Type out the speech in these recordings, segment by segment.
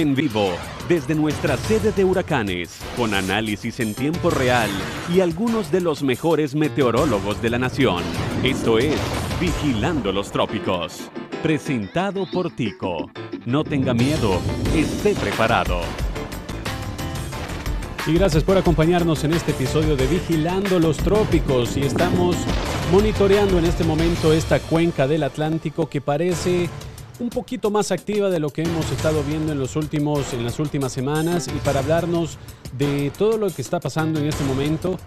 en vivo desde nuestra sede de huracanes, con análisis en tiempo real y algunos de los mejores meteorólogos de la nación. Esto es Vigilando los Trópicos, presentado por Tico. No tenga miedo, esté preparado. Y gracias por acompañarnos en este episodio de Vigilando los Trópicos y estamos monitoreando en este momento esta cuenca del Atlántico que parece un poquito más activa de lo que hemos estado viendo en, los últimos, en las últimas semanas y para hablarnos de todo lo que está pasando en este momento,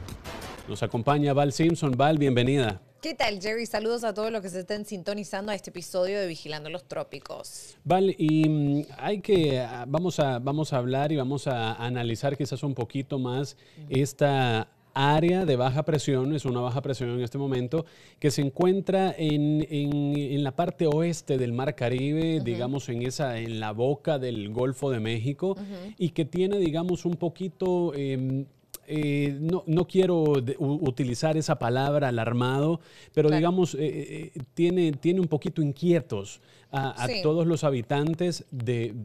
nos acompaña Val Simpson. Val, bienvenida. ¿Qué tal, Jerry? Saludos a todos los que se estén sintonizando a este episodio de Vigilando los Trópicos. Val, y mm, hay que, ah, vamos a, vamos a hablar y vamos a analizar quizás un poquito más esta área de baja presión, es una baja presión en este momento, que se encuentra en, la parte oeste del Mar Caribe, digamos en, esa, en la boca del Golfo de México, y que tiene, digamos, un poquito... Em, eh, no, quiero utilizar esa palabra alarmado, pero digamos, eh, eh, tiene, tiene un poquito inquietos a, todos los habitantes de,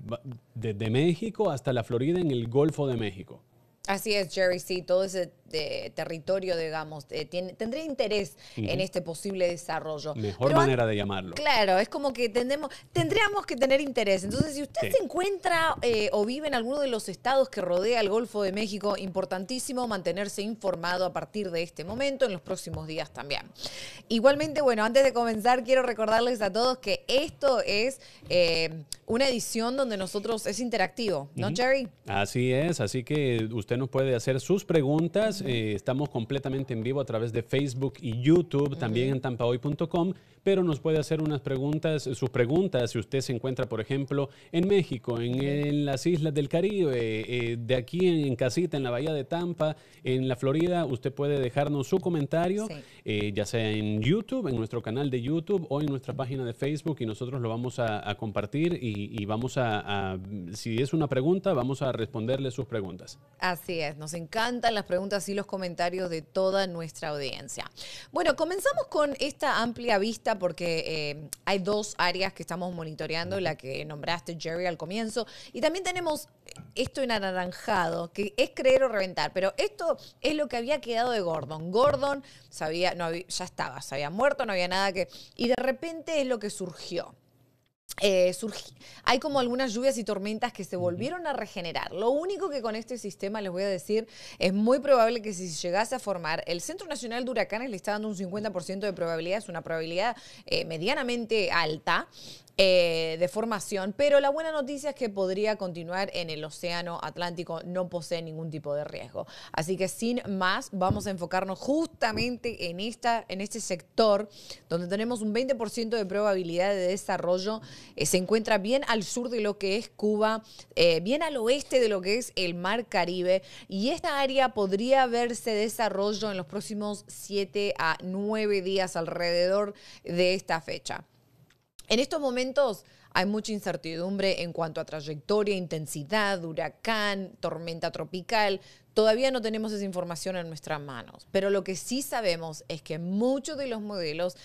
de, México hasta la Florida en el Golfo de México. Así es, Jerry, sí, todo ese este territorio, digamos, eh, tendría interés en este posible desarrollo. Mejor manera de llamarlo. Claro, es como que tendríamos que tener interés. Entonces, si usted se encuentra eh, o vive en alguno de los estados que rodea el Golfo de México, importantísimo mantenerse informado a partir de este momento, en los próximos días también. Igualmente, bueno, antes de comenzar, quiero recordarles a todos que esto es eh, una edición donde nosotros es interactivo, ¿no, Jerry? Así es, así que usted nos puede hacer sus preguntas eh, estamos completamente en vivo a través de Facebook y YouTube, también en tampahoy.com pero nos puede hacer unas preguntas, sus preguntas, si usted se encuentra, por ejemplo, en México, en, las islas del Caribe, eh, eh, de aquí en, casita, en la bahía de Tampa, en la Florida, usted puede dejarnos su comentario, eh, ya sea en YouTube, en nuestro canal de YouTube o en nuestra página de Facebook y nosotros lo vamos a, compartir y, vamos a, si es una pregunta, vamos a responderle sus preguntas. Así es, nos encantan las preguntas y los comentarios de toda nuestra audiencia. Bueno, comenzamos con esta amplia vista porque eh, hay dos áreas que estamos monitoreando, la que nombraste Jerry al comienzo, y también tenemos esto en anaranjado, que es creer o reventar, pero esto es lo que había quedado de Gordon. Gordon ya estaba, se había muerto, no había nada que... Y de repente es lo que surgió. Eh, hay como algunas lluvias y tormentas que se volvieron a regenerar. Lo único que con este sistema les voy a decir es muy probable que si llegase a formar, el Centro Nacional de Huracanes le está dando un 50% de probabilidad, es una probabilidad eh, medianamente alta. Eh, de formación, pero la buena noticia es que podría continuar en el Océano Atlántico, no posee ningún tipo de riesgo. Así que sin más, vamos a enfocarnos justamente en, esta, en este sector donde tenemos un 20% de probabilidad de desarrollo eh, se encuentra bien al sur de lo que es Cuba, eh, bien al oeste de lo que es el Mar Caribe. Y esta área podría verse desarrollo en los próximos 7 a 9 días alrededor de esta fecha. En estos momentos hay mucha incertidumbre en cuanto a trayectoria, intensidad, huracán, tormenta tropical. Todavía no tenemos esa información en nuestras manos, pero lo que sí sabemos es que muchos de los modelos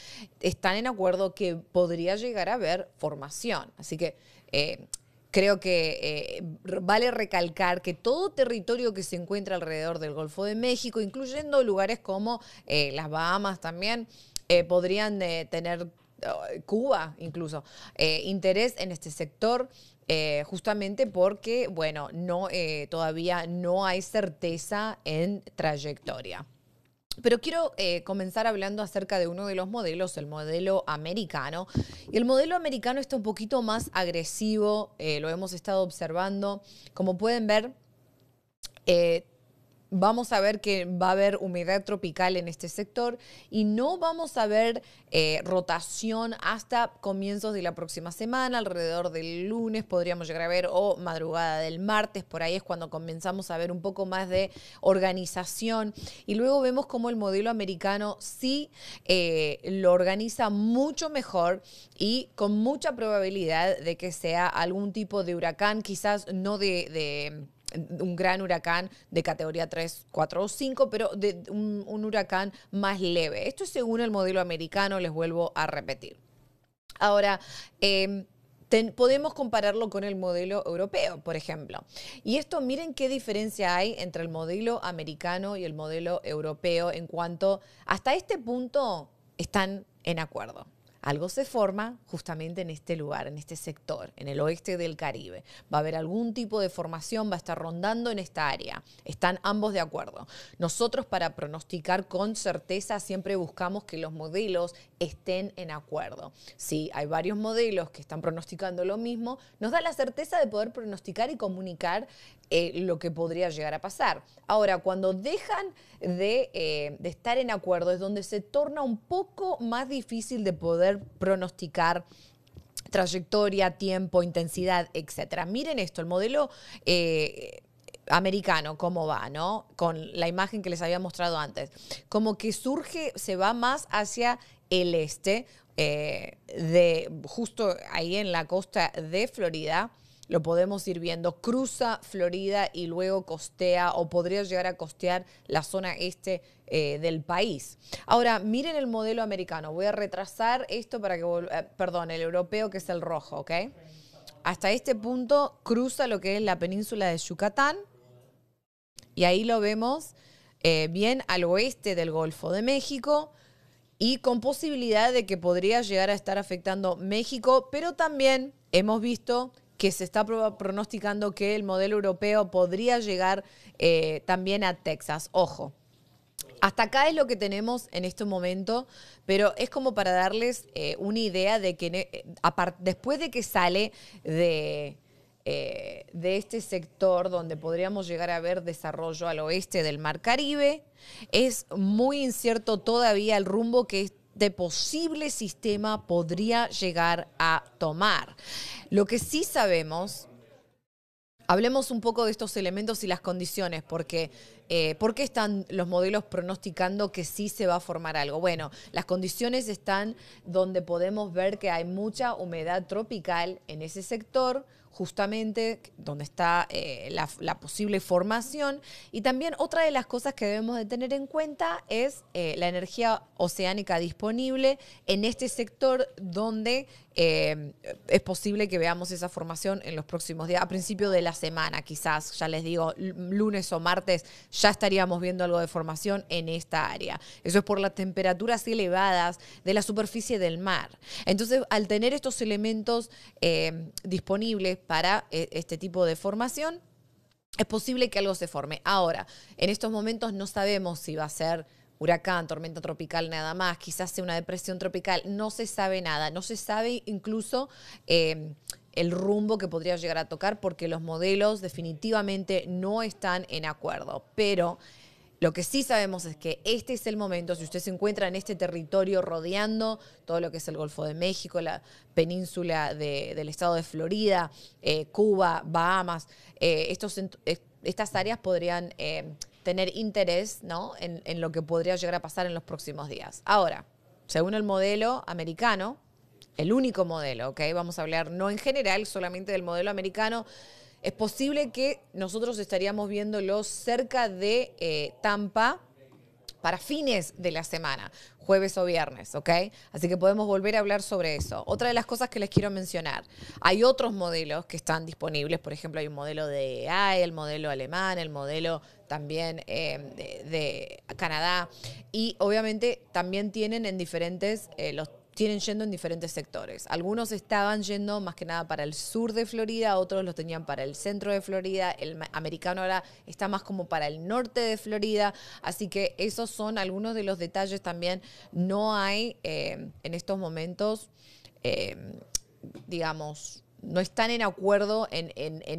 están en acuerdo que podría llegar a haber formación. Así que eh, creo que eh, vale recalcar que todo territorio que se encuentra alrededor del Golfo de México, incluyendo lugares como eh, las Bahamas también, podrían tener Cuba incluso, interés en este sector eh, justamente porque, bueno, no, eh, todavía no hay certeza en trayectoria. Pero quiero eh, comenzar hablando acerca de uno de los modelos, el modelo americano. Y el modelo americano está un poquito más agresivo, lo hemos estado observando. Como pueden ver, vamos a ver que va a haber humedad tropical en este sector y no vamos a ver eh, rotación hasta comienzos de la próxima semana, alrededor del lunes podríamos llegar a ver o madrugada del martes, por ahí es cuando comenzamos a ver un poco más de organización y luego vemos cómo el modelo americano sí eh, lo organiza mucho mejor y con mucha probabilidad de que sea algún tipo de huracán, quizás no de un gran huracán de categoría 3, 4 o 5, pero de un, huracán más leve. Esto es según el modelo americano, les vuelvo a repetir. Ahora, em, podemos compararlo con el modelo europeo, por ejemplo. Y esto, miren qué diferencia hay entre el modelo americano y el modelo europeo en cuanto hasta este punto están en acuerdo. Algo se forma justamente en este lugar, en este sector, en el oeste del Caribe. Va a haber algún tipo de formación, va a estar rondando en esta área. Están ambos de acuerdo. Nosotros para pronosticar con certeza siempre buscamos que los modelos estén en acuerdo. Si hay varios modelos que están pronosticando lo mismo, nos da la certeza de poder pronosticar y comunicar eh, lo que podría llegar a pasar. Ahora, cuando dejan de, eh, de estar en acuerdo es donde se torna un poco más difícil de poder pronosticar trayectoria, tiempo, intensidad, etc. Miren esto, el modelo... Eh, americano, cómo va, ¿no? Con la imagen que les había mostrado antes. Como que surge, se va más hacia el este, eh, de justo ahí en la costa de Florida. Lo podemos ir viendo. Cruza Florida y luego costea o podría llegar a costear la zona este eh, del país. Ahora, miren el modelo americano. Voy a retrasar esto para que... Eh, perdón, el europeo que es el rojo, ¿ok? Hasta este punto cruza lo que es la península de Yucatán y ahí lo vemos eh, bien al oeste del Golfo de México y con posibilidad de que podría llegar a estar afectando México, pero también hemos visto que se está pronosticando que el modelo europeo podría llegar también a Texas. Ojo, hasta acá es lo que tenemos en este momento, pero es como para darles eh, una idea de que e, después de que sale eh, de, este sector donde podríamos llegar a ver desarrollo al oeste del Mar Caribe, es muy incierto todavía el rumbo que este posible sistema podría llegar a tomar. Lo que sí sabemos Hablemos un poco de estos elementos y las condiciones, porque eh, ¿por qué están los modelos pronosticando que sí se va a formar algo? Bueno, las condiciones están donde podemos ver que hay mucha humedad tropical en ese sector, justamente donde está eh, la, posible formación. Y también otra de las cosas que debemos de tener en cuenta es eh, la energía oceánica disponible en este sector donde eh, es posible que veamos esa formación en los próximos días, a principio de la semana quizás, ya les digo, lunes o martes ya estaríamos viendo algo de formación en esta área. Eso es por las temperaturas elevadas de la superficie del mar. Entonces, al tener estos elementos eh, disponibles para eh, este tipo de formación, es posible que algo se forme. Ahora, en estos momentos no sabemos si va a ser huracán, tormenta tropical nada más, quizás sea una depresión tropical, no se sabe nada, no se sabe incluso... Em, el rumbo que podría llegar a tocar porque los modelos definitivamente no están en acuerdo. Pero lo que sí sabemos es que este es el momento, si usted se encuentra en este territorio rodeando todo lo que es el Golfo de México, la península del estado de Florida, eh, Cuba, Bahamas, eh, estas áreas podrían... Em, tener interés ¿no? en, lo que podría llegar a pasar en los próximos días. Ahora, según el modelo americano, el único modelo, ¿ok? Vamos a hablar no en general, solamente del modelo americano. Es posible que nosotros estaríamos viéndolo cerca de eh, Tampa para fines de la semana, jueves o viernes, ¿ok? Así que podemos volver a hablar sobre eso. Otra de las cosas que les quiero mencionar, hay otros modelos que están disponibles, por ejemplo, hay un modelo de AI, e, el modelo alemán, el modelo también em, de, Canadá. Y obviamente también tienen en diferentes, eh, los tienen yendo en diferentes sectores. Algunos estaban yendo más que nada para el sur de Florida, otros los tenían para el centro de Florida, el americano ahora está más como para el norte de Florida, así que esos son algunos de los detalles también. No hay em, en estos momentos, em, digamos, no están en acuerdo en,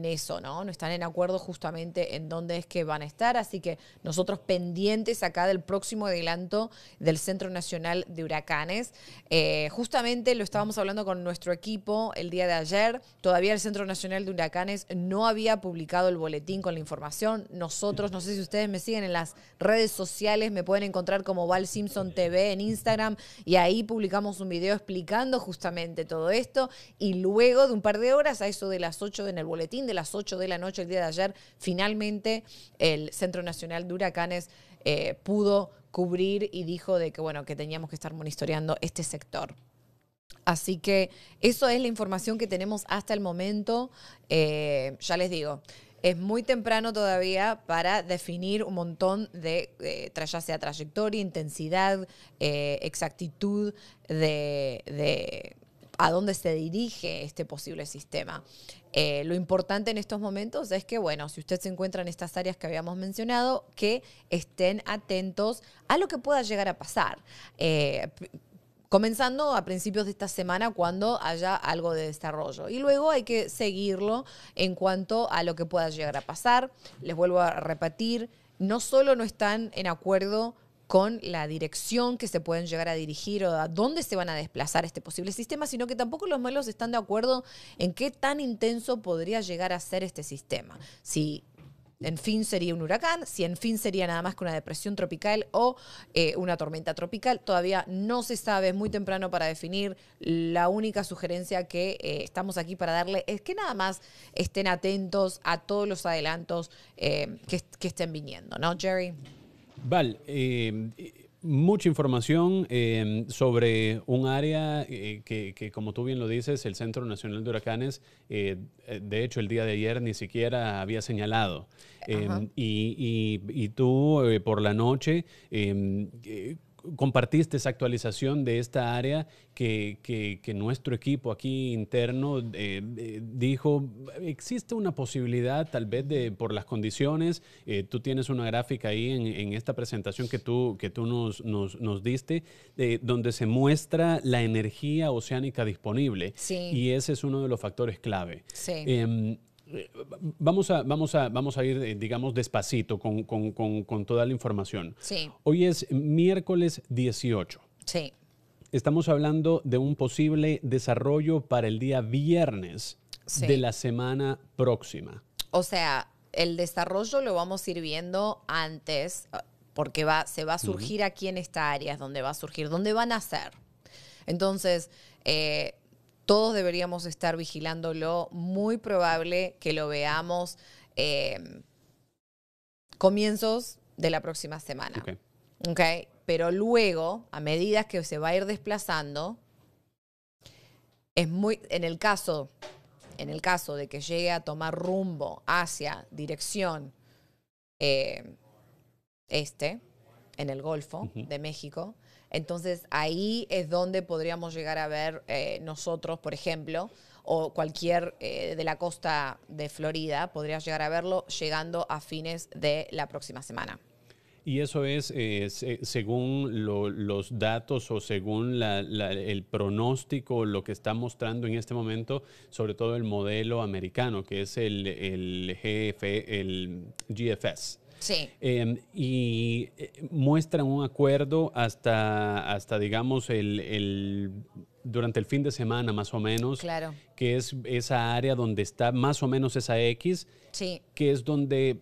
eso, ¿no? No están en acuerdo justamente en dónde es que van a estar. Así que nosotros pendientes acá del próximo adelanto del Centro Nacional de Huracanes. Eh, justamente lo estábamos hablando con nuestro equipo el día de ayer. Todavía el Centro Nacional de Huracanes no había publicado el boletín con la información. Nosotros, no sé si ustedes me siguen en las redes sociales, me pueden encontrar como Val Simpson TV en Instagram y ahí publicamos un video explicando justamente todo esto y luego de un par de horas, a eso de las 8 en el boletín, de las 8 de la noche el día de ayer, finalmente el Centro Nacional de Huracanes eh, pudo cubrir y dijo de que, bueno, que teníamos que estar monitoreando este sector. Así que eso es la información que tenemos hasta el momento. Eh, ya les digo, es muy temprano todavía para definir un montón de, eh, ya sea trayectoria, intensidad, exactitud de, a dónde se dirige este posible sistema. Eh, lo importante en estos momentos es que, bueno, si usted se encuentra en estas áreas que habíamos mencionado, que estén atentos a lo que pueda llegar a pasar. Eh, comenzando a principios de esta semana cuando haya algo de desarrollo. Y luego hay que seguirlo en cuanto a lo que pueda llegar a pasar. Les vuelvo a repetir, no solo no están en acuerdo con la dirección que se pueden llegar a dirigir o a dónde se van a desplazar este posible sistema, sino que tampoco los malos están de acuerdo en qué tan intenso podría llegar a ser este sistema. Si en fin sería un huracán, si en fin sería nada más que una depresión tropical o eh, una tormenta tropical. Todavía no se sabe, es muy temprano para definir. La única sugerencia que eh, estamos aquí para darle es que nada más estén atentos a todos los adelantos eh, que, que estén viniendo, ¿no, Jerry? Val, eh, mucha información eh, sobre un área eh, que, como tú bien lo dices, el Centro Nacional de Huracanes, de hecho el día de ayer ni siquiera había señalado. Y, y, tú por la noche compartiste esa actualización de esta área que, nuestro equipo aquí interno eh, eh, dijo, existe una posibilidad tal vez de, por las condiciones, eh, tú tienes una gráfica ahí en, esta presentación que tú, que tú nos, nos, nos diste, donde se muestra la energía oceánica disponible. Y ese es uno de los factores clave. Sí. Em, Vamos a, vamos, a, vamos a ir, eh, digamos, despacito con, toda la información. Sí. Hoy es miércoles 18. Sí. Estamos hablando de un posible desarrollo para el día viernes de la semana próxima. O sea, el desarrollo lo vamos a ir viendo antes, ah, porque va, se va a surgir aquí en esta área, es donde va a surgir, donde van a ser. Entonces, eh, todos deberíamos estar vigilándolo. Muy probable que lo veamos em, comienzos de la próxima semana. Pero luego, a medida que se va a ir desplazando, es muy, en el caso, en el caso de que llegue a tomar rumbo hacia dirección eh, este, en el Golfo de México, entonces ahí es donde podríamos llegar a ver eh, nosotros, por ejemplo, o cualquier eh, de la costa de Florida, podría llegar a verlo llegando a fines de la próxima semana. Y eso es eh, según los datos o según el pronóstico, lo que está mostrando en este momento, sobre todo el modelo americano, que es el, GF, el GFS. Sí. Em, y eh, muestran un acuerdo hasta, hasta digamos, el, durante el fin de semana más o menos, claro. que es esa área donde está más o menos esa X, que es donde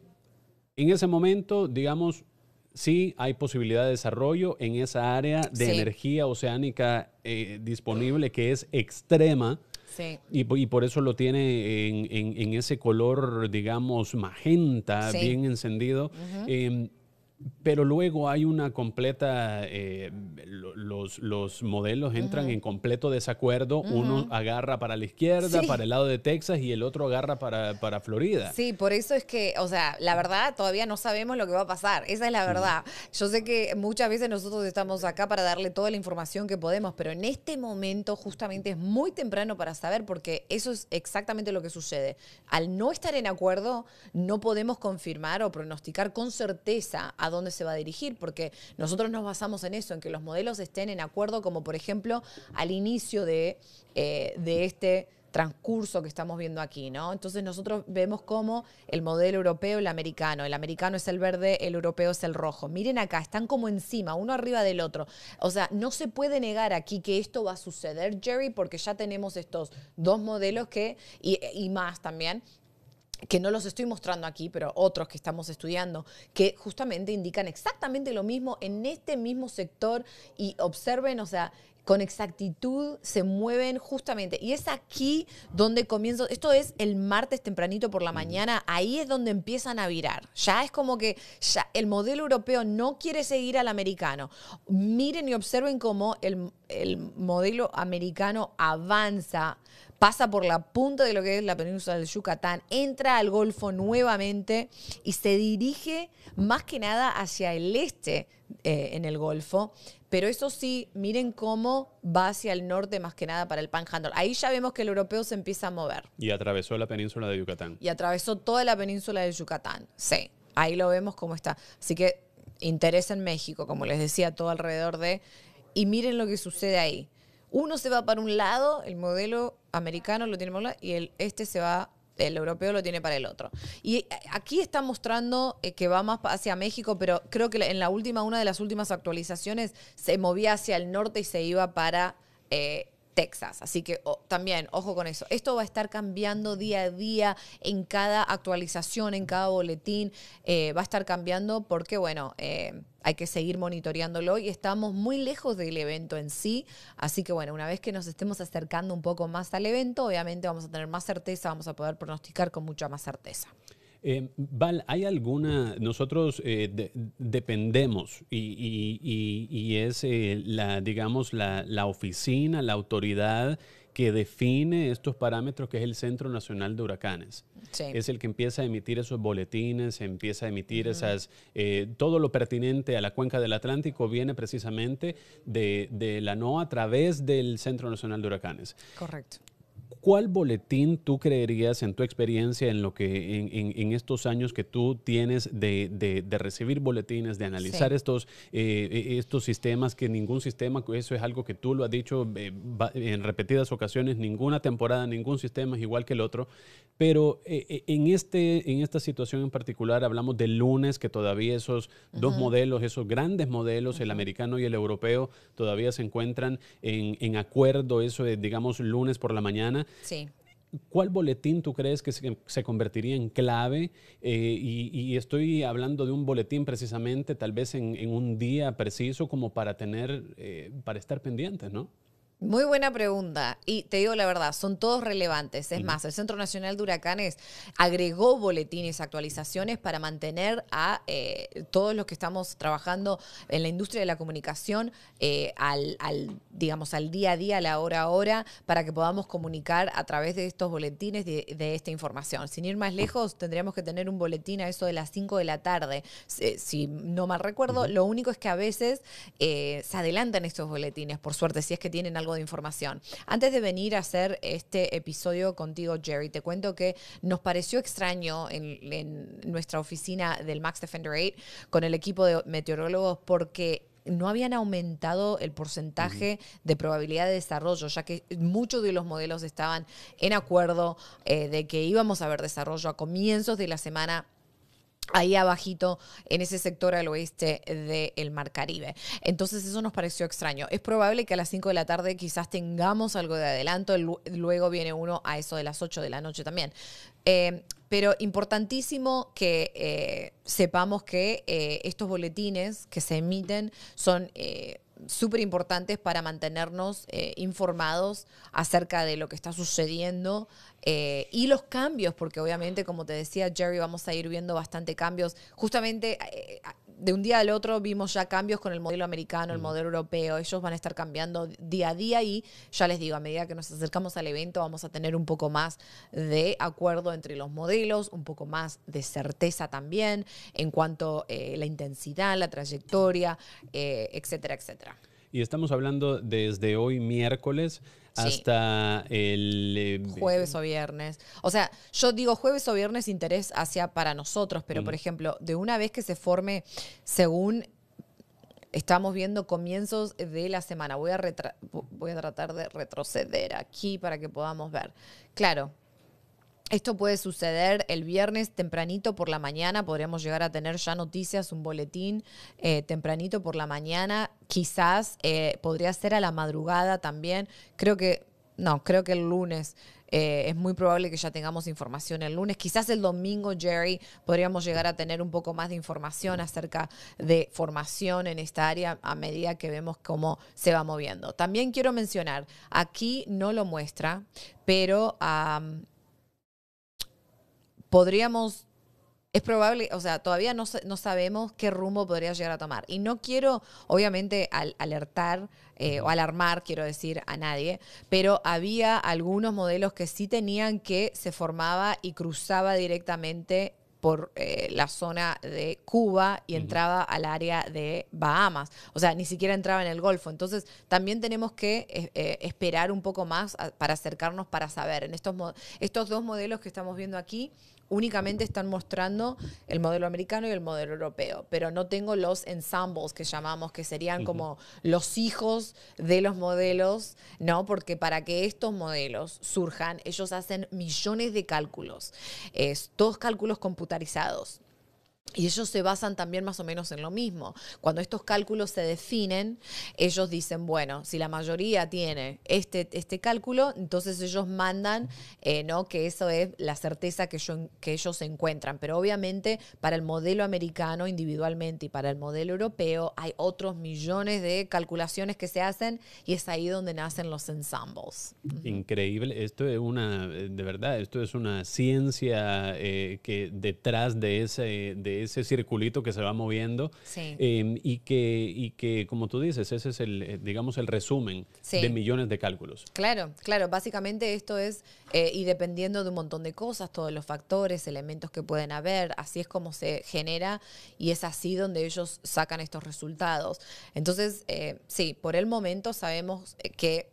en ese momento, digamos, sí hay posibilidad de desarrollo en esa área de energía oceánica eh, disponible que es extrema y, por eso lo tiene en, ese color, digamos, magenta, bien encendido pero luego hay una completa, eh, los, modelos entran en completo desacuerdo, uno agarra para la izquierda, para el lado de Texas y el otro agarra para, Florida. Sí, por eso es que, o sea, la verdad, todavía no sabemos lo que va a pasar, esa es la verdad. Yo sé que muchas veces nosotros estamos acá para darle toda la información que podemos, pero en este momento justamente es muy temprano para saber porque eso es exactamente lo que sucede. Al no estar en acuerdo, no podemos confirmar o pronosticar con certeza a dónde se va a dirigir, porque nosotros nos basamos en eso, en que los modelos estén en acuerdo, como por ejemplo al inicio eh, de, este transcurso que estamos viendo aquí, ¿no? Entonces nosotros vemos cómo el modelo europeo, el americano, el americano es el verde, el europeo es el rojo. Miren acá, están como encima, uno arriba del otro. O sea, no se puede negar aquí que esto va a suceder, Jerry, porque ya tenemos estos dos modelos que, y más también, que no los estoy mostrando aquí, pero otros que estamos estudiando, que justamente indican exactamente lo mismo en este mismo sector y observen, o sea, con exactitud se mueven justamente. Y es aquí donde comienzo, esto es el martes tempranito por la mañana, ahí es donde empiezan a virar. Ya es como que ya el modelo europeo no quiere seguir al americano. Miren y observen cómo el, el modelo americano avanza pasa por la punta de lo que es la península de Yucatán, entra al Golfo nuevamente y se dirige más que nada hacia el este eh, en el Golfo. Pero eso sí, miren cómo va hacia el norte más que nada para el Panhandle. Ahí ya vemos que el europeo se empieza a mover. Y atravesó la península de Yucatán. Y atravesó toda la península de Yucatán, sí. Ahí lo vemos cómo está. Así que interés en México, como les decía, todo alrededor de... Y miren lo que sucede ahí uno se va para un lado, el modelo americano lo tiene para un lado, y el este se va el europeo lo tiene para el otro. Y eh, aquí está mostrando eh, que va más hacia México, pero creo que en la última, una de las últimas actualizaciones, se movía hacia el norte y se iba para eh, Texas. Así que también, ojo con eso. Esto va a estar cambiando día a día en cada actualización, en cada boletín. Eh, va a estar cambiando porque, bueno, eh, hay que seguir monitoreándolo y estamos muy lejos del evento en sí. Así que, bueno, una vez que nos estemos acercando un poco más al evento, obviamente vamos a tener más certeza, vamos a poder pronosticar con mucha más certeza. Eh, Val, ¿hay alguna, nosotros eh, dependemos y, es eh, la, digamos, la, oficina, la autoridad que define estos parámetros, que es el Centro Nacional de Huracanes. Sí. Es el que empieza a emitir esos boletines, empieza a emitir esas, todo lo pertinente a la cuenca del Atlántico viene precisamente de, la NOA a través del Centro Nacional de Huracanes. Correcto. ¿Cuál boletín tú creerías en tu experiencia, en lo que en, estos años que tú tienes de, recibir boletines, de analizar estos, eh, e, estos sistemas, que ningún sistema, eso es algo que tú lo has dicho eh, en repetidas ocasiones, ninguna temporada, ningún sistema es igual que el otro, pero eh, en, este, en esta situación en particular hablamos de lunes, que todavía esos dos modelos, esos grandes modelos, el americano y el europeo, todavía se encuentran en, en acuerdo, eso es, digamos, lunes por la mañana Sí. ¿Cuál boletín tú crees que se, convertiría en clave? Eh, y, estoy hablando de un boletín precisamente, tal vez en, un día preciso, como para tener, eh, para estar pendiente, ¿no? Muy buena pregunta. Y te digo la verdad, son todos relevantes. Es más, el Centro Nacional de Huracanes agregó boletines, actualizaciones para mantener a eh, todos los que estamos trabajando en la industria de la comunicación eh, al, digamos, al día a día, a la hora a hora, para que podamos comunicar a través de estos boletines de, de esta información. Sin ir más lejos, tendríamos que tener un boletín a eso de las 5 de la tarde. Eh, si, no mal recuerdo, lo único es que a veces se adelantan estos boletines, por suerte, si es que tienen algo de información. Antes de venir a hacer este episodio contigo, Jerry, te cuento que nos pareció extraño en, nuestra oficina del Max Defender 8 con el equipo de meteorólogos porque no habían aumentado el porcentaje de probabilidad de desarrollo, ya que muchos de los modelos estaban en acuerdo eh, de que íbamos a ver desarrollo a comienzos de la semana ahí abajito, en ese sector al oeste del Mar Caribe. Entonces eso nos pareció extraño. Es probable que a las 5 de la tarde quizás tengamos algo de adelanto, luego viene uno a eso de las 8 de la noche también. Eh, pero importantísimo que eh, sepamos que eh, estos boletines que se emiten son súper importantes para mantenernos eh, informados acerca de lo que está sucediendo eh, y los cambios, porque obviamente, como te decía Jerry, vamos a ir viendo bastante cambios. Justamente eh, de un día al otro vimos ya cambios con el modelo americano, el mm. modelo europeo. Ellos van a estar cambiando día a día y ya les digo, a medida que nos acercamos al evento vamos a tener un poco más de acuerdo entre los modelos, un poco más de certeza también en cuanto a eh, la intensidad, la trayectoria, eh, etcétera, etcétera. Y estamos hablando desde hoy miércoles hasta el... Eh, jueves o viernes. O sea, yo digo jueves o viernes interés hacia para nosotros, pero por mm. ejemplo, de una vez que se forme, según estamos viendo comienzos de la semana, voy a, voy a tratar de retroceder aquí para que podamos ver. Claro, esto puede suceder el viernes tempranito por la mañana, podríamos llegar a tener ya noticias, un boletín eh, tempranito por la mañana, quizás eh, podría ser a la madrugada también, creo que, no, creo que el lunes. Eh, es muy probable que ya tengamos información el lunes. Quizás el domingo, Jerry, podríamos llegar a tener un poco más de información acerca de formación en esta área a medida que vemos cómo se va moviendo. También quiero mencionar, aquí no lo muestra, pero podríamos, es probable, o sea, todavía no, sabemos qué rumbo podría llegar a tomar. Y no quiero, obviamente, alertar eh, o alarmar, quiero decir, a nadie, pero había algunos modelos que sí tenían que se formaba y cruzaba directamente por eh, la zona de Cuba y entraba al área de Bahamas. O sea, ni siquiera entraba en el Golfo. Entonces, también tenemos que eh, esperar un poco más para acercarnos para saber. En estos, estos dos modelos que estamos viendo aquí, únicamente están mostrando el modelo americano y el modelo europeo, pero no tengo los ensembles que llamamos, que serían como los hijos de los modelos, ¿no? Porque para que estos modelos surjan, ellos hacen millones de cálculos, es, todos cálculos computarizados. Y ellos se basan también más o menos en lo mismo. Cuando estos cálculos se definen, ellos dicen, bueno, si la mayoría tiene este, este cálculo, entonces ellos mandan, eh, ¿no? Que eso es la certeza que, yo, que ellos encuentran. Pero obviamente para el modelo americano individualmente y para el modelo europeo hay otros millones de calculaciones que se hacen y es ahí donde nacen los ensembles. Increíble. Esto es una, de verdad, esto es una ciencia eh, que detrás de ese... De ese circulito que se va moviendo em, y, que, que, como tú dices, ese es el, eh, digamos, el resumen de millones de cálculos. Claro, claro, básicamente esto es, eh, y dependiendo de un montón de cosas, todos los factores, elementos que pueden haber, así es como se genera y es así donde ellos sacan estos resultados. Entonces, eh, sí, por el momento sabemos que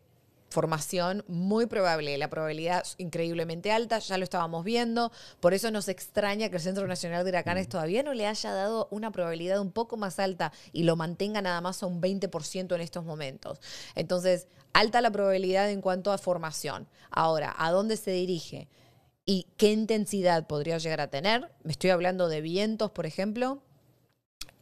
formación muy probable, la probabilidad es increíblemente alta, ya lo estábamos viendo, por eso nos extraña que el Centro Nacional de Huracanes mm. todavía no le haya dado una probabilidad un poco más alta y lo mantenga nada más a un 20% en estos momentos. Entonces, alta la probabilidad en cuanto a formación. Ahora, ¿a dónde se dirige? ¿Y qué intensidad podría llegar a tener? Me estoy hablando de vientos, por ejemplo.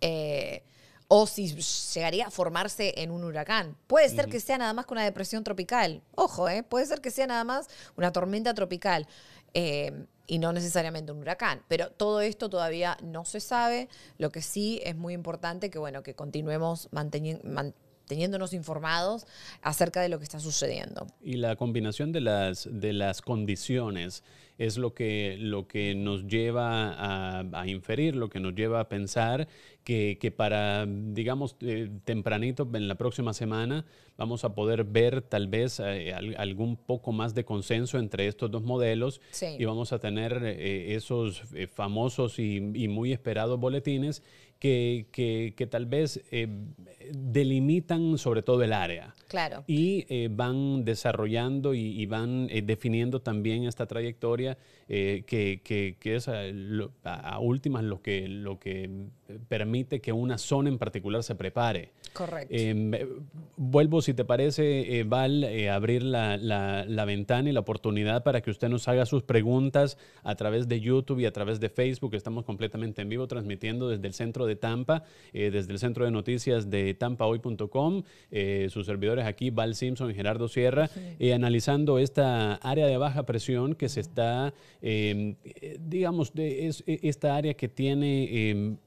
Eh, o si llegaría a formarse en un huracán. Puede ser que sea nada más que una depresión tropical. Ojo, ¿eh? puede ser que sea nada más una tormenta tropical eh, y no necesariamente un huracán. Pero todo esto todavía no se sabe. Lo que sí es muy importante que, bueno, que continuemos manteniendo teniéndonos informados acerca de lo que está sucediendo. Y la combinación de las, de las condiciones es lo que, lo que nos lleva a, inferir, lo que nos lleva a pensar que, que para, digamos, eh, tempranito en la próxima semana vamos a poder ver tal vez eh, algún poco más de consenso entre estos dos modelos y vamos a tener eh, esos famosos y, y muy esperados boletines que, tal vez eh, delimitan sobre todo el área. Claro. Y eh, van desarrollando y van eh, definiendo también esta trayectoria eh, que, es eh, a, últimas lo que, lo que eh, permite que una zona en particular se prepare. Correcto. Em, vuelvo, si te parece, Val, a abrir la, ventana y la oportunidad para que usted nos haga sus preguntas a través de YouTube y a través de Facebook. Estamos completamente en vivo transmitiendo desde el centro de Tampa, desde el centro de noticias de tampahoy.com. sus servidores aquí, Val Simpson y Gerardo Sierra, analizando esta área de baja presión que se está Em, eh, digamos, de e, esta área que tiene em,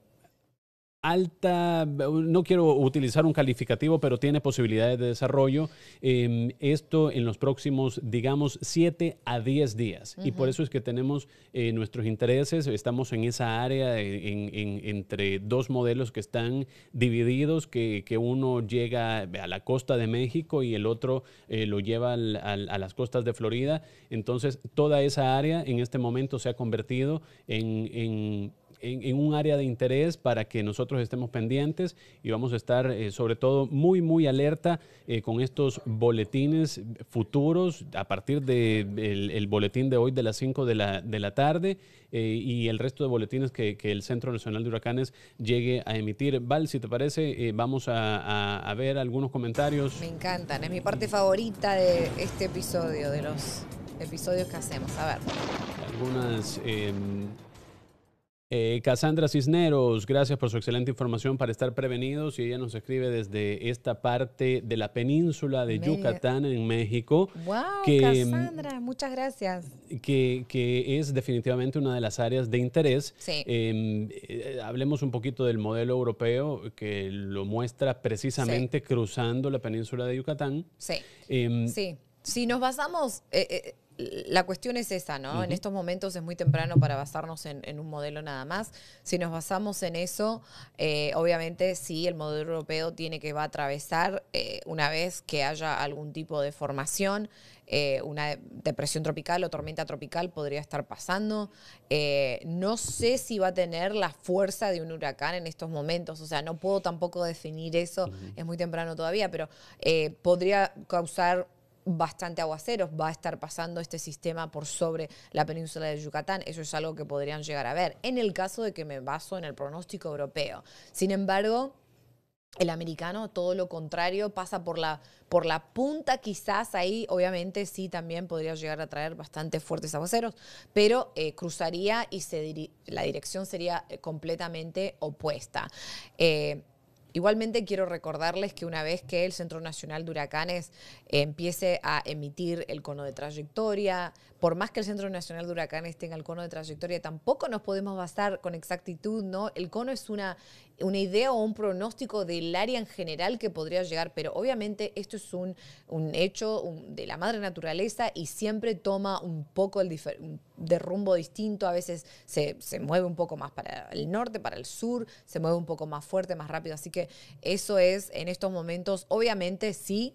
alta, no quiero utilizar un calificativo, pero tiene posibilidades de desarrollo. Em, esto en los próximos, digamos, 7 a 10 días. Y por eso es que tenemos eh, nuestros intereses, estamos en esa área entre dos modelos que están divididos, que, uno llega a la costa de México y el otro eh, lo lleva a las costas de Florida. Entonces, toda esa área en este momento se ha convertido en en, un área de interés para que nosotros estemos pendientes y vamos a estar eh, sobre todo muy, muy alerta eh, con estos boletines futuros a partir del de el, boletín de hoy de las 5 de la, de la tarde eh, y el resto de boletines que, el Centro Nacional de Huracanes llegue a emitir. Val, si te parece, vamos a, ver algunos comentarios. Me encantan, es mi parte favorita de este episodio, de los episodios que hacemos. A ver. Algunas em, eh, Cassandra Cisneros, gracias por su excelente información para estar prevenidos. Y ella nos escribe desde esta parte de la península de Yucatán, en México. ¡Wow! Que, muchas gracias. Que, es definitivamente una de las áreas de interés. Sí. Em, eh, hablemos un poquito del modelo europeo que lo muestra precisamente cruzando la península de Yucatán. Sí. Em, sí. Si nos basamos, eh, la cuestión es esa, ¿no? En estos momentos es muy temprano para basarnos en, un modelo nada más. Si nos basamos en eso, eh, obviamente sí, el modelo europeo tiene que va a atravesar eh, una vez que haya algún tipo de formación. Eh, una depresión tropical o tormenta tropical podría estar pasando. no sé si va a tener la fuerza de un huracán en estos momentos, o sea, no puedo tampoco definir eso, es muy temprano todavía, pero podría causar bastante aguaceros, va a estar pasando este sistema por sobre la península de Yucatán, eso es algo que podrían llegar a ver, en el caso de que me baso en el pronóstico europeo. Sin embargo, el americano, todo lo contrario, pasa por la, por la punta quizás ahí, obviamente sí también podría llegar a traer bastante fuertes aguaceros, pero eh, cruzaría y la dirección sería eh, completamente opuesta. Eh, Igualmente quiero recordarles que una vez que el Centro Nacional de Huracanes eh, empiece a emitir el cono de trayectoria, por más que el Centro Nacional de Huracanes tenga el cono de trayectoria, tampoco nos podemos basar con exactitud, ¿no? El cono es una, una idea o un pronóstico del área en general que podría llegar, pero obviamente esto es un, un hecho de la madre naturaleza y siempre toma un poco el de rumbo distinto, a veces se, se mueve un poco más para el norte, para el sur, se mueve un poco más fuerte, más rápido, así que eso es en estos momentos, obviamente sí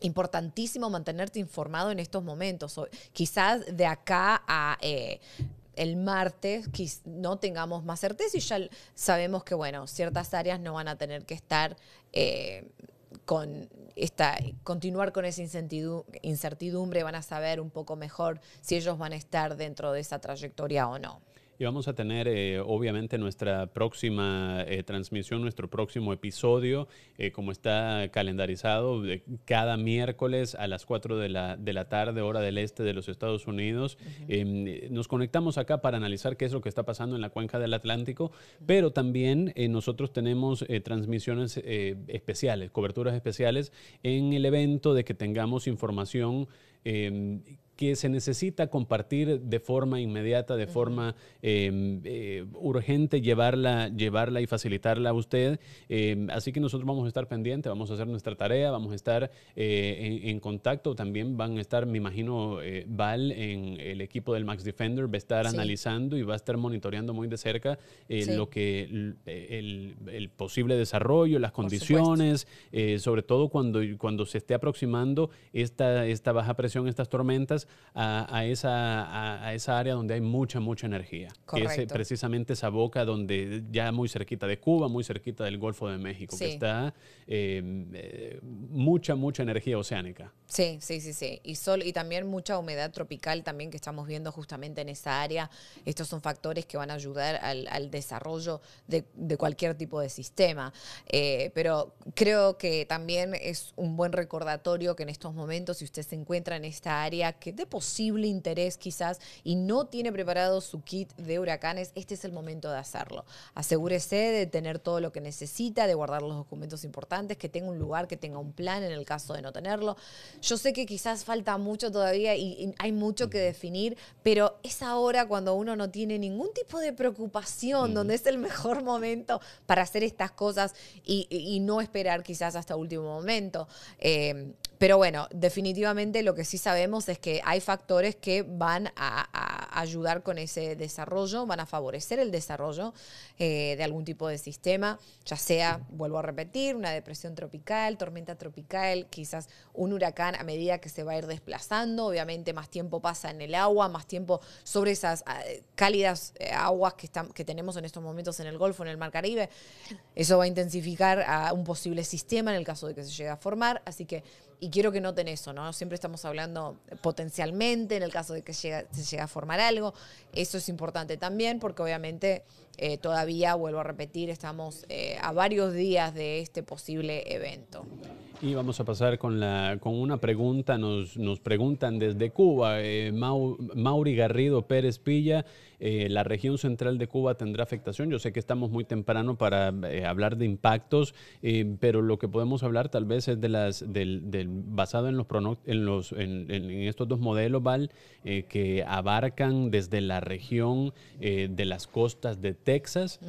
importantísimo mantenerte informado en estos momentos. quizás de acá a eh, el martes no tengamos más certeza y ya sabemos que, bueno, ciertas áreas no van a tener que estar eh, con esta, continuar con esa incertidumbre, van a saber un poco mejor si ellos van a estar dentro de esa trayectoria o no. Y vamos a tener, eh, obviamente, nuestra próxima eh, transmisión, nuestro próximo episodio, eh, como está calendarizado, cada miércoles a las 4 de la, de la, tarde, hora del este de los Estados Unidos. Em, nos conectamos acá para analizar qué es lo que está pasando en la cuenca del Atlántico, pero también nosotros tenemos transmisiones especiales, coberturas especiales en el evento de que tengamos información em, que se necesita compartir de forma inmediata, de forma em, eh, urgente, llevarla, llevarla y facilitarla a usted. Em, así que nosotros vamos a estar pendientes, vamos a hacer nuestra tarea, vamos a estar eh, en, contacto. También van a estar, me imagino, eh, Val en el equipo del Max Defender, va a estar analizando y va a estar monitoreando muy de cerca lo que el, posible desarrollo, las condiciones, sobre todo cuando, cuando se esté aproximando esta, esta baja presión, estas tormentas a, esa, área donde hay mucha, mucha energía. Que es precisamente esa boca donde ya muy cerquita de Cuba, muy cerquita del Golfo de México, que está em, eh, mucha, mucha energía oceánica. Sí, sí, sí, sí. Y, sol, y también mucha humedad tropical también que estamos viendo justamente en esa área. Estos son factores que van a ayudar al, desarrollo de, cualquier tipo de sistema. Eh, pero creo que también es un buen recordatorio que en estos momentos, si usted se encuentra en esta área, que de posible interés quizás y no tiene preparado su kit de huracanes, este es el momento de hacerlo. Asegúrese de tener todo lo que necesita, de guardar los documentos importantes, que tenga un lugar, que tenga un plan en el caso de no tenerlo. Yo sé que quizás falta mucho todavía y, hay mucho que definir, pero es ahora cuando uno no tiene ningún tipo de preocupación, donde es el mejor momento para hacer estas cosas y, no esperar quizás hasta último momento. Eh, pero bueno, definitivamente lo que sí sabemos es que hay factores que van a, ayudar con ese desarrollo, van a favorecer el desarrollo eh, de algún tipo de sistema, ya sea, vuelvo a repetir, una depresión tropical, tormenta tropical, quizás un huracán a medida que se va a ir desplazando, obviamente más tiempo pasa en el agua, más tiempo sobre esas ah, cálidas eh, aguas que, están, que tenemos en estos momentos en el Golfo, en el Mar Caribe, eso va a intensificar a un posible sistema en el caso de que se llegue a formar, así que y quiero que noten eso, ¿no? Siempre estamos hablando potencialmente, en el caso de que se llega a formar algo. Eso es importante también, porque obviamente eh, todavía, vuelvo a repetir, estamos eh, a varios días de este posible evento. Y vamos a pasar con, la, con una pregunta, nos, nos preguntan desde Cuba, eh, Mauri Garrido Pérez Pilla, ¿la región central de Cuba tendrá afectación? Yo sé que estamos muy temprano para hablar de impactos, pero lo que podemos hablar tal vez es de las, del, basado en los, en, los en, estos dos modelos, Val, que abarcan desde la región de las costas de Texas,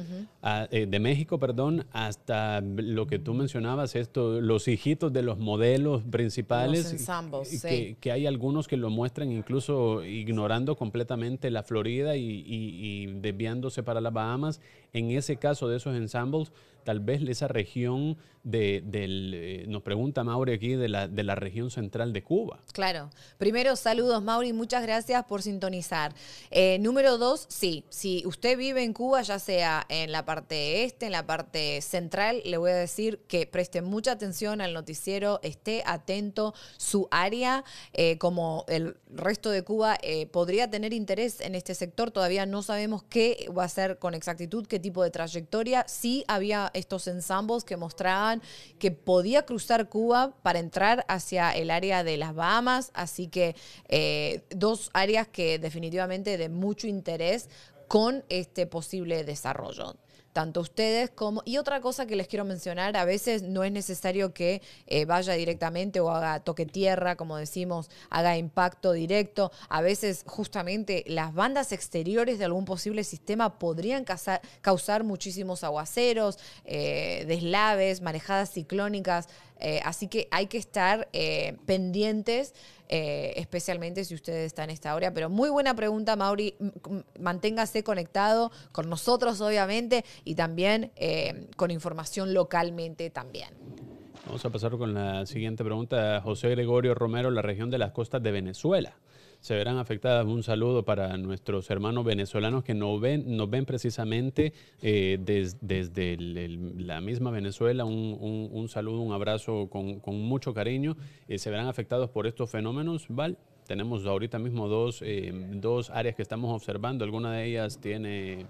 eh, de México, perdón, hasta lo que tú mencionabas, esto, los hijitos de los modelos principales, los que, hay algunos que lo muestran incluso ignorando completamente la Florida y, y desviándose para las Bahamas. En ese caso de esos ensembles, tal vez esa región del, eh, nos pregunta Mauri aquí, de la, de la región central de Cuba. Claro. Primero, saludos Mauri, muchas gracias por sintonizar. Eh, número dos, sí, si usted vive en Cuba, ya sea en la parte este, en la parte central, le voy a decir que preste mucha atención al noticiero, esté atento, su área, eh, como el resto de Cuba, podría tener interés en este sector, todavía no sabemos qué va a ser con exactitud, qué tipo de trayectoria, sí había estos ensambles que mostraban que podía cruzar Cuba para entrar hacia el área de las Bahamas, así que eh, dos áreas que definitivamente de mucho interés con este posible desarrollo tanto ustedes como... Y otra cosa que les quiero mencionar, a veces no es necesario que eh, vaya directamente o haga toque tierra, como decimos, haga impacto directo. A veces justamente las bandas exteriores de algún posible sistema podrían causar, muchísimos aguaceros, eh, deslaves, manejadas ciclónicas. Eh, así que hay que estar eh, pendientes, eh, especialmente si ustedes están en esta hora. Pero muy buena pregunta, Mauri. Manténgase conectado con nosotros, obviamente, y también con información localmente también. Vamos a pasar con la siguiente pregunta. José Gregorio Romero, la región de las costas de Venezuela se verán afectadas. Un saludo para nuestros hermanos venezolanos que nos ven, nos ven precisamente eh, desde la misma Venezuela. Un, saludo, un abrazo con, mucho cariño. Eh, se verán afectados por estos fenómenos, Val, Tenemos ahorita mismo dos, eh, dos áreas que estamos observando. Alguna de ellas tiene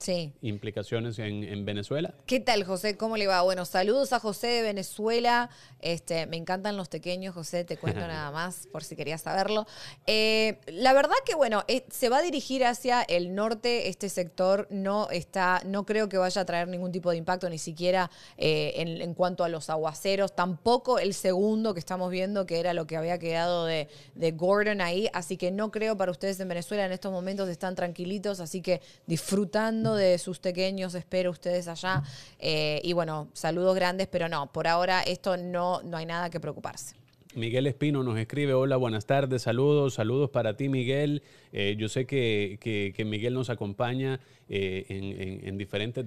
Sí. implicaciones en, Venezuela. ¿Qué tal, José? ¿Cómo le va? Bueno, saludos a José de Venezuela. Este, me encantan los pequeños, José, te cuento nada más por si querías saberlo. Eh, la verdad que, bueno, eh, se va a dirigir hacia el norte. Este sector no está, no creo que vaya a traer ningún tipo de impacto, ni siquiera eh, en, cuanto a los aguaceros, tampoco el segundo que estamos viendo, que era lo que había quedado de, de Gordon ahí. Así que no creo para ustedes en Venezuela en estos momentos están tranquilitos, así que disfrutando de sus pequeños, espero ustedes allá. Eh, y bueno, saludos grandes, pero no, por ahora esto no, no hay nada que preocuparse. Miguel Espino nos escribe, hola, buenas tardes, saludos, saludos para ti Miguel. Eh, yo sé que, Miguel nos acompaña eh, en, diferentes...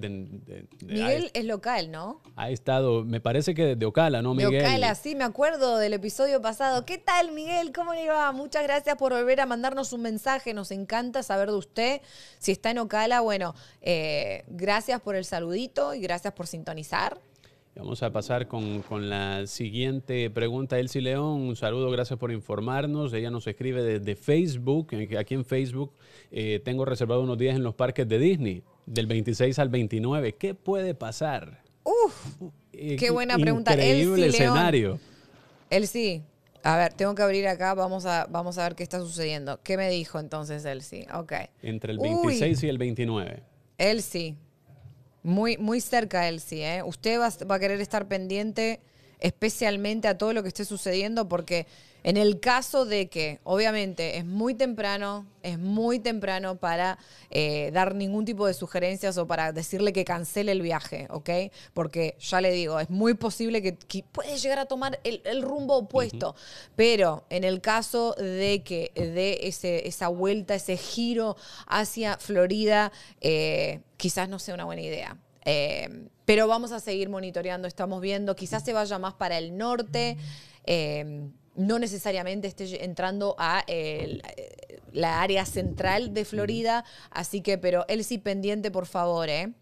Miguel es local, ¿no? Ha estado, me parece que de Ocala, ¿no, Miguel? De Ocala, sí, me acuerdo del episodio pasado. ¿Qué tal, Miguel? ¿Cómo le va? Muchas gracias por volver a mandarnos un mensaje, nos encanta saber de usted. Si está en Ocala, bueno, eh, gracias por el saludito y gracias por sintonizar. Vamos a pasar con, la siguiente pregunta. Elsie León, un saludo, gracias por informarnos. Ella nos escribe desde Facebook. Aquí en Facebook eh, tengo reservado unos días en los parques de Disney, del 26 al 29. ¿Qué puede pasar? ¡Uf! Eh, qué buena pregunta. Increíble Elsie escenario. Elsie, a ver, tengo que abrir acá, vamos a, vamos a ver qué está sucediendo. ¿Qué me dijo entonces Elsie? Ok. Entre el 26 y el 29. Elsie, muy, muy cerca, Elsie. ¿eh? Usted va, va a querer estar pendiente especialmente a todo lo que esté sucediendo, porque en el caso de que, obviamente, es muy temprano, es muy temprano para eh, dar ningún tipo de sugerencias o para decirle que cancele el viaje, ¿ok? Porque ya le digo, es muy posible que, puede llegar a tomar el, rumbo opuesto. Pero en el caso de que dé esa vuelta, ese giro hacia Florida, eh, quizás no sea una buena idea. Eh, pero vamos a seguir monitoreando, estamos viendo, quizás se vaya más para el norte, eh, no necesariamente esté entrando a eh, la área central de Florida, así que, pero él sí pendiente, por favor, ¿eh?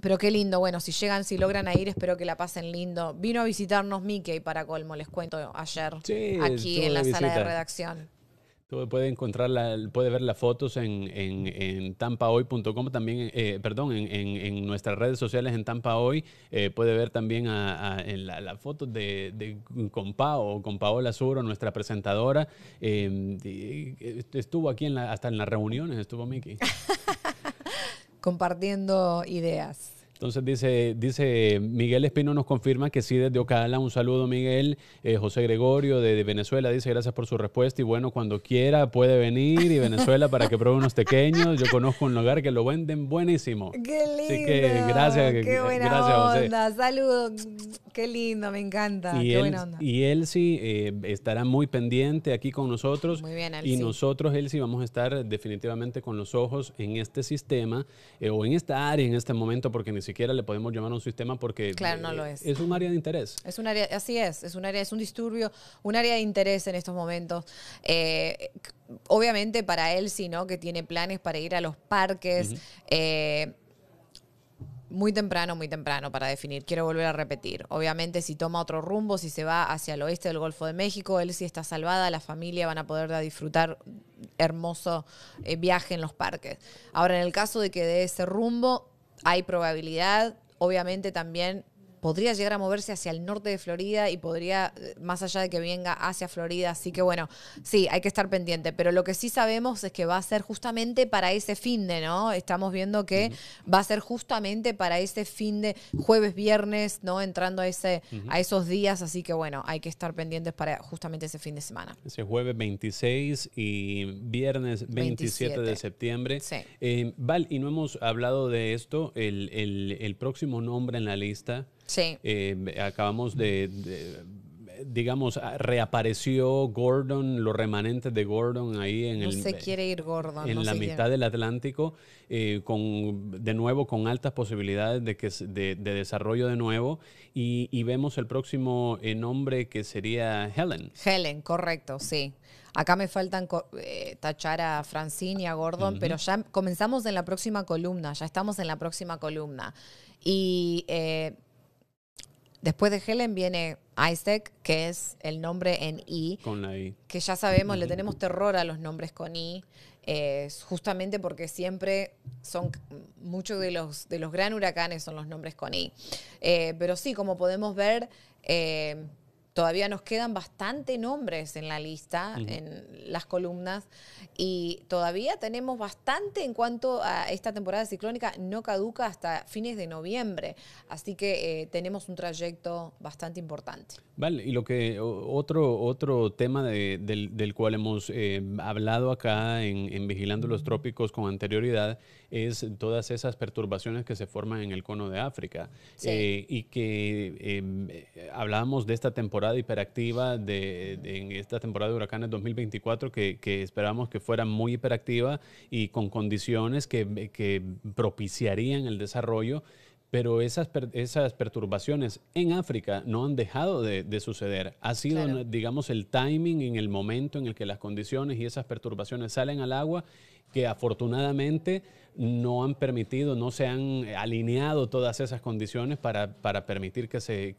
Pero qué lindo, bueno, si llegan, si logran ir, espero que la pasen lindo. Vino a visitarnos Mickey para colmo, les cuento ayer, aquí en la sala de redacción. Puede puedes encontrar la, ver las fotos en, en, en tampahoy.com también, eh, perdón, en, en, nuestras redes sociales en Tampa Hoy. Eh, puede ver también a, las la fotos de, con Pao, con Paola Suro, nuestra presentadora. Eh, estuvo aquí en la, hasta en las reuniones, estuvo Miki. Compartiendo ideas. Entonces dice, dice Miguel Espino nos confirma que sí desde Ocala. Un saludo Miguel. Eh, José Gregorio de, Venezuela dice gracias por su respuesta y bueno, cuando quiera puede venir y Venezuela para que pruebe unos pequeños. Yo conozco un lugar que lo venden buenísimo. Qué lindo. Así que gracias. Qué eh, buena onda. Saludos. Qué lindo, me encanta. Y, Qué buena onda. y Elsie eh, estará muy pendiente aquí con nosotros. Muy bien, Y nosotros, Elsie, vamos a estar definitivamente con los ojos en este sistema o en esta área en este momento porque ni siquiera le podemos llamar un sistema porque eh, es. un área de interés. Es un área, así es, es un área, es un disturbio, un área de interés en estos momentos. Eh, obviamente para él ¿no? Que tiene planes para ir a los parques. Eh, muy temprano, muy temprano para definir. Quiero volver a repetir. Obviamente, si toma otro rumbo, si se va hacia el oeste del Golfo de México, él está salvada, la familia van a poder disfrutar hermoso viaje en los parques. Ahora, en el caso de que dé ese rumbo hay probabilidad. Obviamente también podría llegar a moverse hacia el norte de Florida y podría, eh, más allá de que venga hacia Florida, así que bueno, sí, hay que estar pendiente, pero lo que sí sabemos es que va a ser justamente para ese fin de, ¿no? Estamos viendo que va a ser justamente para ese fin de jueves, viernes, ¿no? Entrando a, ese, a esos días, así que bueno, hay que estar pendientes para justamente ese fin de semana. Ese jueves 26 y viernes 27, de septiembre. Sí. Eh, Val, y no hemos hablado de esto, el próximo nombre en la lista Sí. Em, acabamos de, digamos, reapareció Gordon, los remanentes de Gordon ahí en no el... Se quiere ir Gordon. En la mitad del Atlántico, eh, con, de nuevo con altas posibilidades de, que, de, desarrollo de nuevo. Y, vemos el próximo eh, nombre que sería Helen. Helen, correcto, sí. Acá me faltan eh, tachar a Francine y a Gordon, pero ya comenzamos en la próxima columna, ya estamos en la próxima columna. Y Después de Helen viene Isaac, que es el nombre en I. Con la I. Que ya sabemos, le tenemos terror a los nombres con I. Eh, justamente porque siempre son muchos de los, de los gran huracanes son los nombres con I. Eh, pero sí, como podemos ver, eh, Todavía nos quedan bastante nombres en la lista, en las columnas, y todavía tenemos bastante en cuanto a esta temporada ciclónica, no caduca hasta fines de noviembre, así que eh, tenemos un trayecto bastante importante. Vale, y lo que otro, otro tema de, del, del, cual hemos eh, hablado acá en, en, Vigilando los Trópicos con anterioridad es todas esas perturbaciones que se forman en el cono de África eh, y que em, eh, hablábamos de esta temporada hiperactiva, de, en esta temporada de huracanes 2024 que, que esperábamos que fuera muy hiperactiva y con condiciones que, que propiciarían el desarrollo pero esas, perturbaciones en África no han dejado de, suceder. Ha sido, digamos, el timing en el momento en el que las condiciones y esas perturbaciones salen al agua que afortunadamente no han permitido, no se han alineado todas esas condiciones para, permitir que se,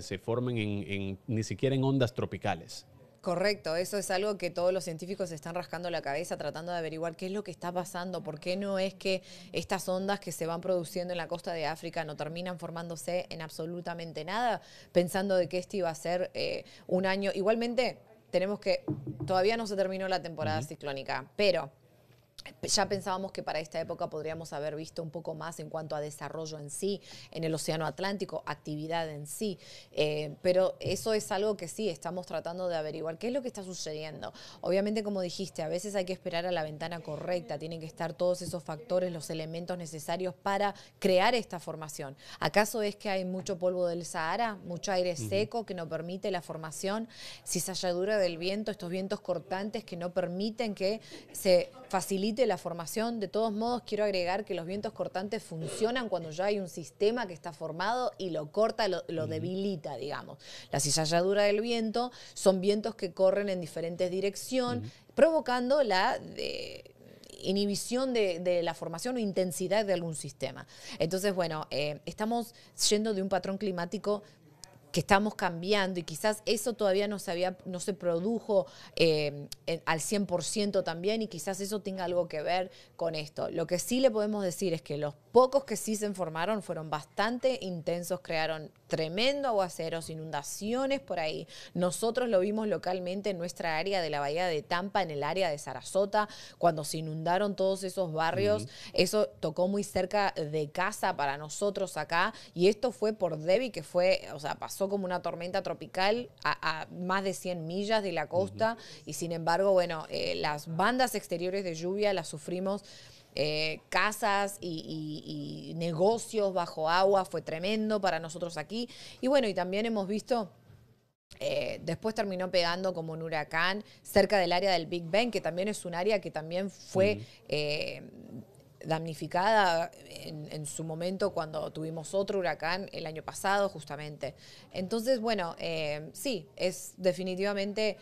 se formen ni siquiera en ondas tropicales. Correcto, eso es algo que todos los científicos están rascando la cabeza tratando de averiguar qué es lo que está pasando, por qué no es que estas ondas que se van produciendo en la costa de África no terminan formándose en absolutamente nada, pensando de que este iba a ser eh, un año. Igualmente, tenemos que, todavía no se terminó la temporada ciclónica, pero ya pensábamos que para esta época podríamos haber visto un poco más en cuanto a desarrollo en sí, en el Océano Atlántico, actividad en sí, eh, pero eso es algo que sí estamos tratando de averiguar, qué es lo que está sucediendo. Obviamente, como dijiste, a veces hay que esperar a la ventana correcta, tienen que estar todos esos factores, los elementos necesarios para crear esta formación. ¿Acaso es que hay mucho polvo del Sahara, mucho aire seco que no permite la formación, ¿si cizalladura del viento, estos vientos cortantes que no permiten que se facilite la formación. De todos modos, quiero agregar que los vientos cortantes funcionan cuando ya hay un sistema que está formado y lo corta, lo, debilita, digamos. La cizalladura del viento son vientos que corren en diferentes direcciones, provocando la... Eh, inhibición de, la formación o intensidad de algún sistema. Entonces, bueno, eh, estamos yendo de un patrón climático que estamos cambiando y quizás eso todavía no se, había, no se produjo eh, al 100% también y quizás eso tenga algo que ver con esto. Lo que sí le podemos decir es que los pocos que sí se informaron fueron bastante intensos, crearon tremendo aguaceros, inundaciones por ahí. Nosotros lo vimos localmente en nuestra área de la Bahía de Tampa, en el área de Sarasota, cuando se inundaron todos esos barrios. Eso tocó muy cerca de casa para nosotros acá. Y esto fue por Debbie, que fue, o sea, pasó como una tormenta tropical a, más de 100 millas de la costa. Y sin embargo, bueno, eh, las bandas exteriores de lluvia las sufrimos eh, casas y, negocios bajo agua, fue tremendo para nosotros aquí. Y bueno, y también hemos visto... Eh, después terminó pegando como un huracán cerca del área del Big Bang, que también es un área que también fue eh, damnificada en, su momento cuando tuvimos otro huracán el año pasado, justamente. Entonces, bueno, sí, es definitivamente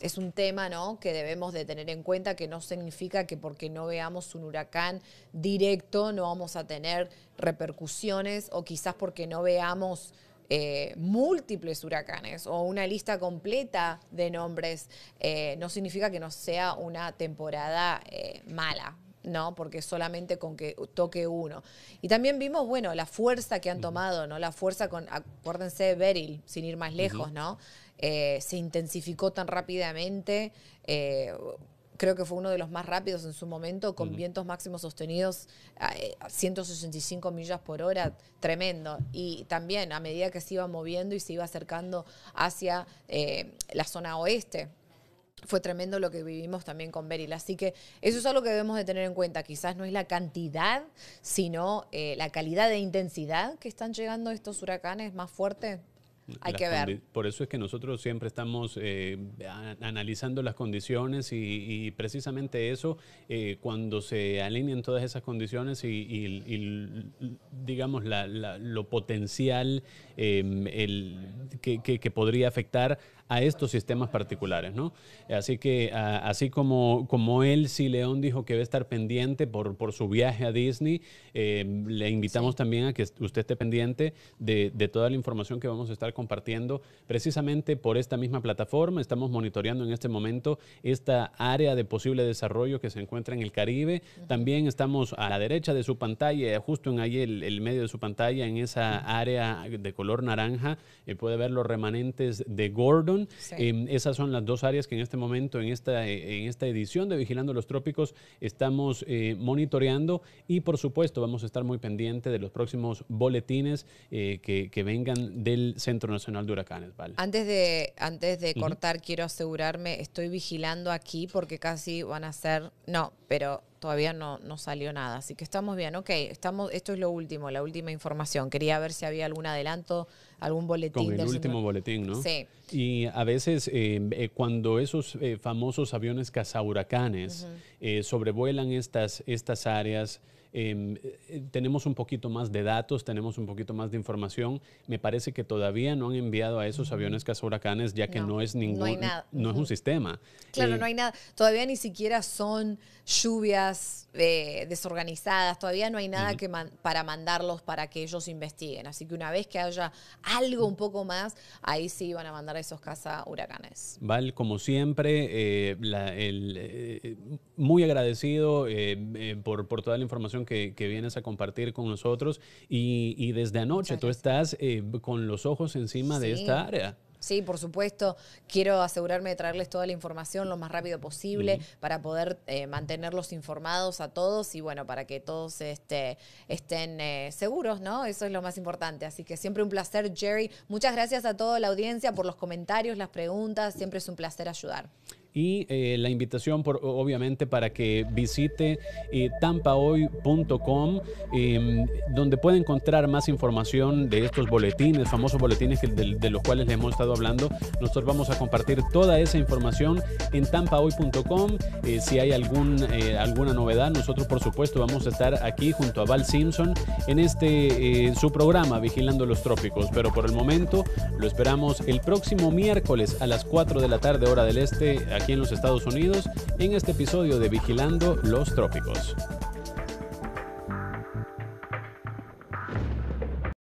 es un tema que debemos de tener en cuenta, que no significa que porque no veamos un huracán directo no vamos a tener repercusiones o quizás porque no veamos eh, múltiples huracanes o una lista completa de nombres, eh, no significa que no sea una temporada eh, mala. Porque solamente con que toque uno. Y también vimos, la fuerza que han tomado, La fuerza con, acuérdense, Beryl, sin ir más lejos, eh, se intensificó tan rápidamente, eh, creo que fue uno de los más rápidos en su momento, con vientos máximos sostenidos a 165 eh, millas por hora, tremendo. Y también a medida que se iba moviendo y se iba acercando hacia la zona oeste, fue tremendo lo que vivimos también con Beryl. Así que eso es algo que debemos de tener en cuenta. Quizás no es la cantidad, sino eh, la calidad de intensidad que están llegando estos huracanes más fuertes hay que ver. Por eso es que nosotros siempre estamos eh, analizando las condiciones y, precisamente eso, eh, cuando se alinean todas esas condiciones y, digamos, lo potencial em, el, que, podría afectar a estos sistemas particulares, ¿no? Así que así como, como él, si León dijo que va a estar pendiente por, por su viaje a Disney, em, le invitamos también a que usted esté pendiente de, de, toda la información que vamos a estar compartiendo precisamente por esta misma plataforma. Estamos monitoreando en este momento esta área de posible desarrollo que se encuentra en el Caribe. También estamos a la derecha de su pantalla, justo en ahí el, medio de su pantalla, en esa área de color naranja, eh, puede ver los remanentes de Gordon. Em, esas son las dos áreas que en este momento, en esta, eh, en esta edición de Vigilando los Trópicos, estamos eh, monitoreando y por supuesto vamos a estar muy pendiente de los próximos boletines que vengan del Centro Nacional de Huracanes, ¿vale? Antes de, antes de cortar, quiero asegurarme, estoy vigilando aquí porque casi van a ser. No, pero todavía no, no salió nada. Así que estamos bien, ok, estamos, esto es lo último, la última información. Quería ver si había algún adelanto, algún boletín. Con el último boletín, ¿no? Sí. Y a veces eh, eh, cuando esos eh, famosos aviones cazahuracanes sobrevuelan estas, estas áreas, Em, eh, eh, tenemos un poquito más de datos, tenemos un poquito más de información. Me parece que todavía no han enviado a esos aviones huracanes, ya que no, es ningún, no, es un sistema. Claro, eh, no hay nada. Todavía ni siquiera son lluvias desorganizadas, todavía no hay nada que para mandarlos para que ellos investiguen. Así que una vez que haya algo un poco más, ahí sí van a mandar a esos huracanes. Val, como siempre, muy agradecido por toda la información que, vienes a compartir con nosotros. Y, desde anoche tú estás eh, con los ojos encima de esta área. Sí, por supuesto. Quiero asegurarme de traerles toda la información lo más rápido posible para poder eh, mantenerlos informados a todos y bueno, para que todos este, estén eh, seguros, ¿no? Eso es lo más importante. Así que siempre un placer, Jerry. Muchas gracias a toda la audiencia por los comentarios, las preguntas. Siempre es un placer ayudar y eh, la invitación por, obviamente para que visite eh, tampahoy.com em, donde puede encontrar más información de estos boletines, famosos boletines de, los cuales le hemos estado hablando. Nosotros vamos a compartir toda esa información en tampahoy.com. Eh, si hay algún, alguna novedad, nosotros por supuesto vamos a estar aquí junto a Val Simpson en este su programa Vigilando los Trópicos, pero por el momento lo esperamos el próximo miércoles a las 4 de la tarde hora del este aquí en los Estados Unidos en este episodio de Vigilando los Trópicos.